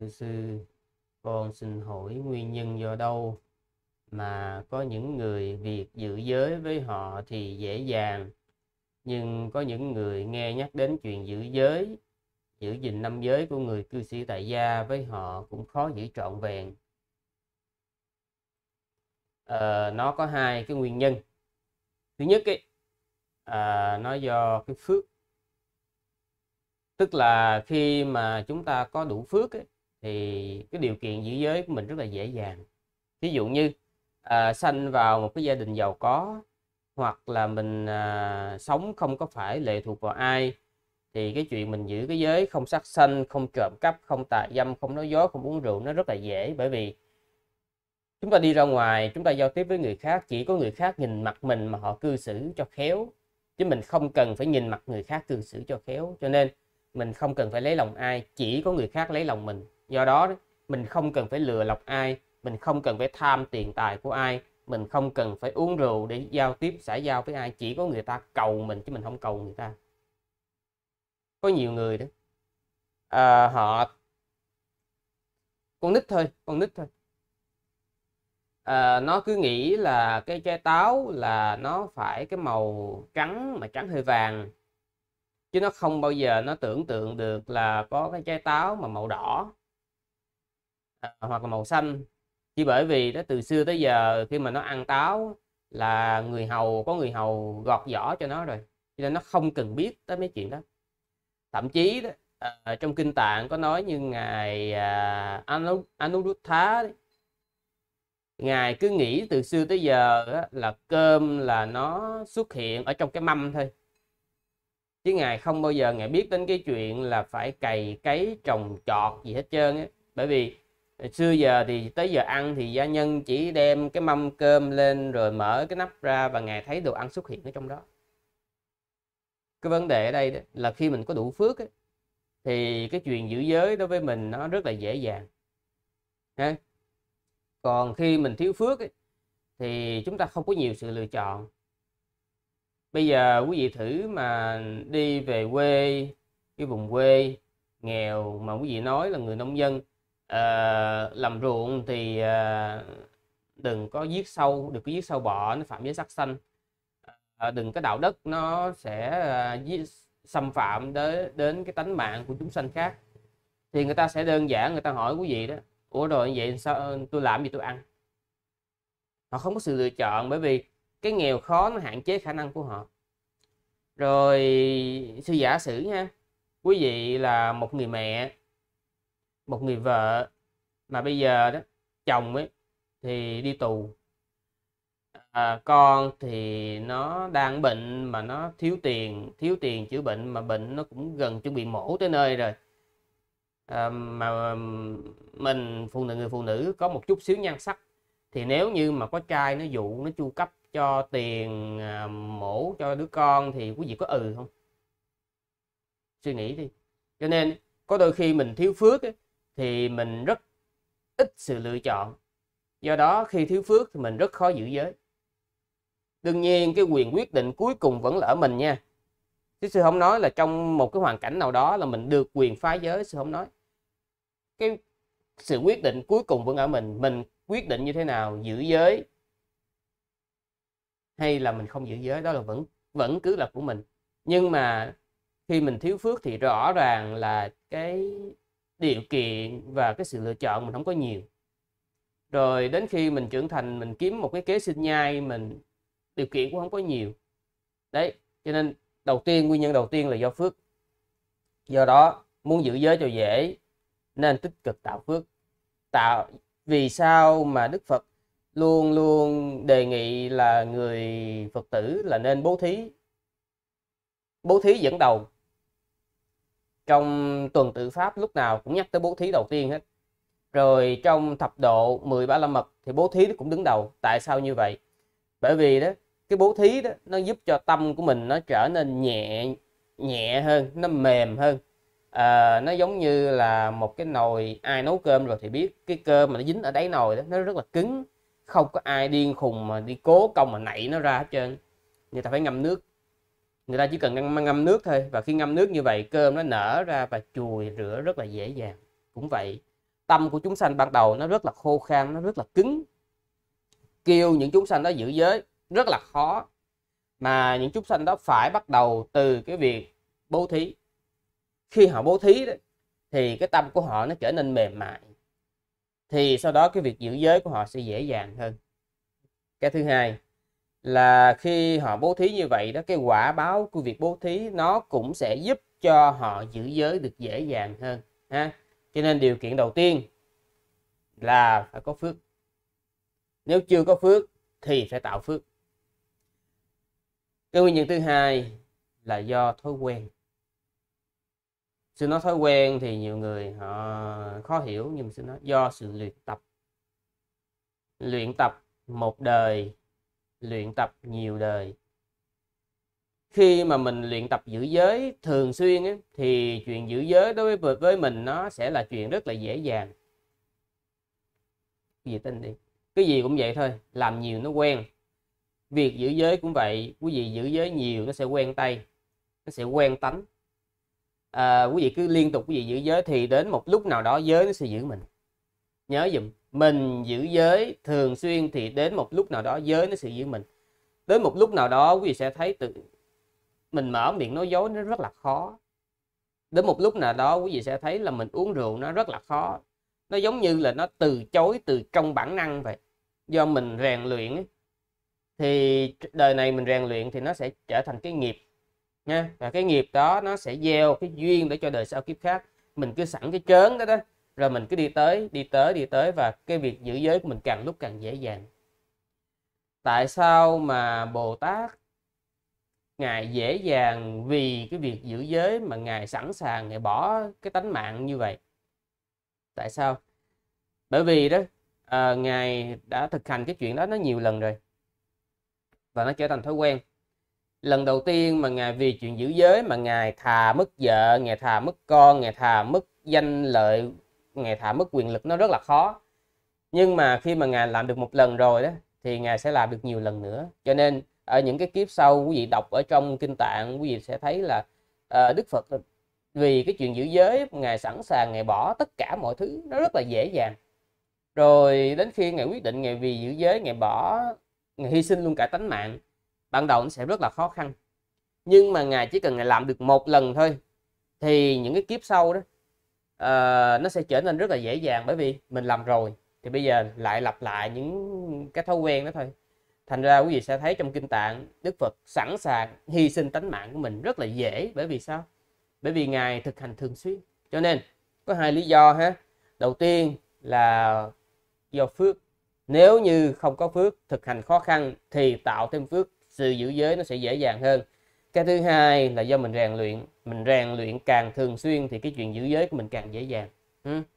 Thưa sư, con xin hỏi nguyên nhân do đâu mà có những người việc giữ giới với họ thì dễ dàng, nhưng có những người nghe nhắc đến chuyện giữ giới, giữ gìn năm giới của người cư sĩ tại gia với họ cũng khó giữ trọn vẹn. À, nó có hai cái nguyên nhân. Thứ nhất ấy, à, nó do cái phước tức là khi mà chúng ta có đủ phước ấy, thì cái điều kiện giữ giới của mình rất là dễ dàng ví dụ như à, sanh vào một cái gia đình giàu có hoặc là mình à, sống không có phải lệ thuộc vào ai thì cái chuyện mình giữ cái giới không sát sanh không trộm cắp không tà dâm không nói dối không uống rượu nó rất là dễ bởi vì chúng ta đi ra ngoài chúng ta giao tiếp với người khác chỉ có người khác nhìn mặt mình mà họ cư xử cho khéo chứ mình không cần phải nhìn mặt người khác cư xử cho khéo cho nên mình không cần phải lấy lòng ai chỉ có người khác lấy lòng mình do đó mình không cần phải lừa lọc ai mình không cần phải tham tiền tài của ai mình không cần phải uống rượu để giao tiếp xã giao với ai chỉ có người ta cầu mình chứ mình không cầu người ta có nhiều người đó à, họ con nít thôi con nít thôi à, nó cứ nghĩ là cái trái táo là nó phải cái màu trắng mà trắng hơi vàng chứ nó không bao giờ nó tưởng tượng được là có cái trái táo mà màu đỏ À, hoặc là màu xanh chỉ bởi vì đó từ xưa tới giờ khi mà nó ăn táo là người hầu có người hầu gọt vỏ cho nó rồi cho nên nó không cần biết tới mấy chuyện đó thậm chí đó, à, trong kinh tạng có nói như ngài à, Anu, Anuruddha đấy. ngài cứ nghĩ từ xưa tới giờ đó, là cơm là nó xuất hiện ở trong cái mâm thôi chứ ngài không bao giờ ngài biết đến cái chuyện là phải cày cấy trồng trọt gì hết trơn á bởi vì xưa giờ thì tới giờ ăn thì gia nhân chỉ đem cái mâm cơm lên rồi mở cái nắp ra và ngài thấy đồ ăn xuất hiện ở trong đó cái vấn đề ở đây là khi mình có đủ phước ấy, thì cái chuyện giữ giới đối với mình nó rất là dễ dàng ha? còn khi mình thiếu phước ấy, thì chúng ta không có nhiều sự lựa chọn bây giờ quý vị thử mà đi về quê cái vùng quê nghèo mà quý vị nói là người nông dân à, làm ruộng thì à, đừng có giết sâu đừng có giết sâu bọ nó phạm giới sắc xanh à, ờ, đừng có đạo đức nó sẽ à, giết, xâm phạm đến đến cái tánh mạng của chúng sanh khác thì người ta sẽ đơn giản người ta hỏi quý vị đó ủa rồi vậy sao tôi làm gì tôi ăn họ không có sự lựa chọn bởi vì cái nghèo khó nó hạn chế khả năng của họ rồi sư giả sử nha quý vị là một người mẹ một người vợ mà bây giờ đó chồng ấy thì đi tù à, con thì nó đang bệnh mà nó thiếu tiền thiếu tiền chữa bệnh mà bệnh nó cũng gần chuẩn bị mổ tới nơi rồi à, mà mình phụ nữ người phụ nữ có một chút xíu nhan sắc thì nếu như mà có trai nó dụ nó chu cấp cho tiền à, mổ cho đứa con thì quý vị có ừ không suy nghĩ đi cho nên có đôi khi mình thiếu phước ấy, thì mình rất ít sự lựa chọn do đó khi thiếu phước thì mình rất khó giữ giới đương nhiên cái quyền quyết định cuối cùng vẫn là ở mình nha chứ sư không nói là trong một cái hoàn cảnh nào đó là mình được quyền phá giới sư không nói cái sự quyết định cuối cùng vẫn ở mình mình quyết định như thế nào giữ giới hay là mình không giữ giới đó là vẫn vẫn cứ là của mình nhưng mà khi mình thiếu phước thì rõ ràng là cái điều kiện và cái sự lựa chọn mình không có nhiều rồi đến khi mình trưởng thành mình kiếm một cái kế sinh nhai mình điều kiện cũng không có nhiều đấy cho nên đầu tiên nguyên nhân đầu tiên là do phước do đó muốn giữ giới cho dễ nên tích cực tạo phước tạo vì sao mà đức phật luôn luôn đề nghị là người phật tử là nên bố thí bố thí dẫn đầu trong tuần tự pháp lúc nào cũng nhắc tới bố thí đầu tiên hết rồi trong thập độ 10 bá la mật thì bố thí nó cũng đứng đầu tại sao như vậy bởi vì đó cái bố thí đó nó giúp cho tâm của mình nó trở nên nhẹ nhẹ hơn nó mềm hơn à, nó giống như là một cái nồi ai nấu cơm rồi thì biết cái cơm mà nó dính ở đáy nồi đó nó rất là cứng không có ai điên khùng mà đi cố công mà nảy nó ra hết trơn người ta phải ngâm nước người ta chỉ cần ngâm, ngâm nước thôi và khi ngâm nước như vậy cơm nó nở ra và chùi rửa rất là dễ dàng cũng vậy tâm của chúng sanh ban đầu nó rất là khô khan nó rất là cứng kêu những chúng sanh đó giữ giới rất là khó mà những chúng sanh đó phải bắt đầu từ cái việc bố thí khi họ bố thí đó, thì cái tâm của họ nó trở nên mềm mại thì sau đó cái việc giữ giới của họ sẽ dễ dàng hơn cái thứ hai là khi họ bố thí như vậy đó cái quả báo của việc bố thí nó cũng sẽ giúp cho họ giữ giới được dễ dàng hơn ha cho nên điều kiện đầu tiên là phải có phước nếu chưa có phước thì phải tạo phước cái nguyên nhân thứ hai là do thói quen Sư nói thói quen thì nhiều người họ khó hiểu nhưng mà xin nói do sự luyện tập luyện tập một đời luyện tập nhiều đời khi mà mình luyện tập giữ giới thường xuyên ấy, thì chuyện giữ giới đối với với mình nó sẽ là chuyện rất là dễ dàng cái gì tin đi cái gì cũng vậy thôi làm nhiều nó quen việc giữ giới cũng vậy quý vị giữ giới nhiều nó sẽ quen tay nó sẽ quen tánh à, quý vị cứ liên tục quý vị giữ giới thì đến một lúc nào đó giới nó sẽ giữ mình nhớ dùm mình giữ giới thường xuyên thì đến một lúc nào đó giới nó sẽ giữ mình đến một lúc nào đó quý vị sẽ thấy tự mình mở miệng nói dối nó rất là khó đến một lúc nào đó quý vị sẽ thấy là mình uống rượu nó rất là khó nó giống như là nó từ chối từ trong bản năng vậy do mình rèn luyện ấy. thì đời này mình rèn luyện thì nó sẽ trở thành cái nghiệp nha và cái nghiệp đó nó sẽ gieo cái duyên để cho đời sau kiếp khác mình cứ sẵn cái chớn đó đó rồi mình cứ đi tới đi tới đi tới và cái việc giữ giới của mình càng lúc càng dễ dàng tại sao mà bồ tát ngài dễ dàng vì cái việc giữ giới mà ngài sẵn sàng ngài bỏ cái tánh mạng như vậy tại sao bởi vì đó à, ngài đã thực hành cái chuyện đó nó nhiều lần rồi và nó trở thành thói quen lần đầu tiên mà ngài vì chuyện giữ giới mà ngài thà mất vợ ngài thà mất con ngài thà mất danh lợi ngài thả mất quyền lực nó rất là khó nhưng mà khi mà ngài làm được một lần rồi đó thì ngài sẽ làm được nhiều lần nữa cho nên ở những cái kiếp sau quý vị đọc ở trong kinh tạng quý vị sẽ thấy là uh, đức phật vì cái chuyện giữ giới ngài sẵn sàng ngài bỏ tất cả mọi thứ nó rất là dễ dàng rồi đến khi ngài quyết định ngài vì giữ giới ngài bỏ ngài hy sinh luôn cả tánh mạng ban đầu nó sẽ rất là khó khăn nhưng mà ngài chỉ cần ngài làm được một lần thôi thì những cái kiếp sau đó uh, nó sẽ trở nên rất là dễ dàng bởi vì mình làm rồi thì bây giờ lại lặp lại những cái thói quen đó thôi thành ra quý vị sẽ thấy trong kinh tạng đức phật sẵn sàng hy sinh tánh mạng của mình rất là dễ bởi vì sao bởi vì ngài thực hành thường xuyên cho nên có hai lý do ha đầu tiên là do phước nếu như không có phước thực hành khó khăn thì tạo thêm phước sự giữ giới nó sẽ dễ dàng hơn cái thứ hai là do mình rèn luyện mình rèn luyện càng thường xuyên thì cái chuyện giữ giới của mình càng dễ dàng ừ.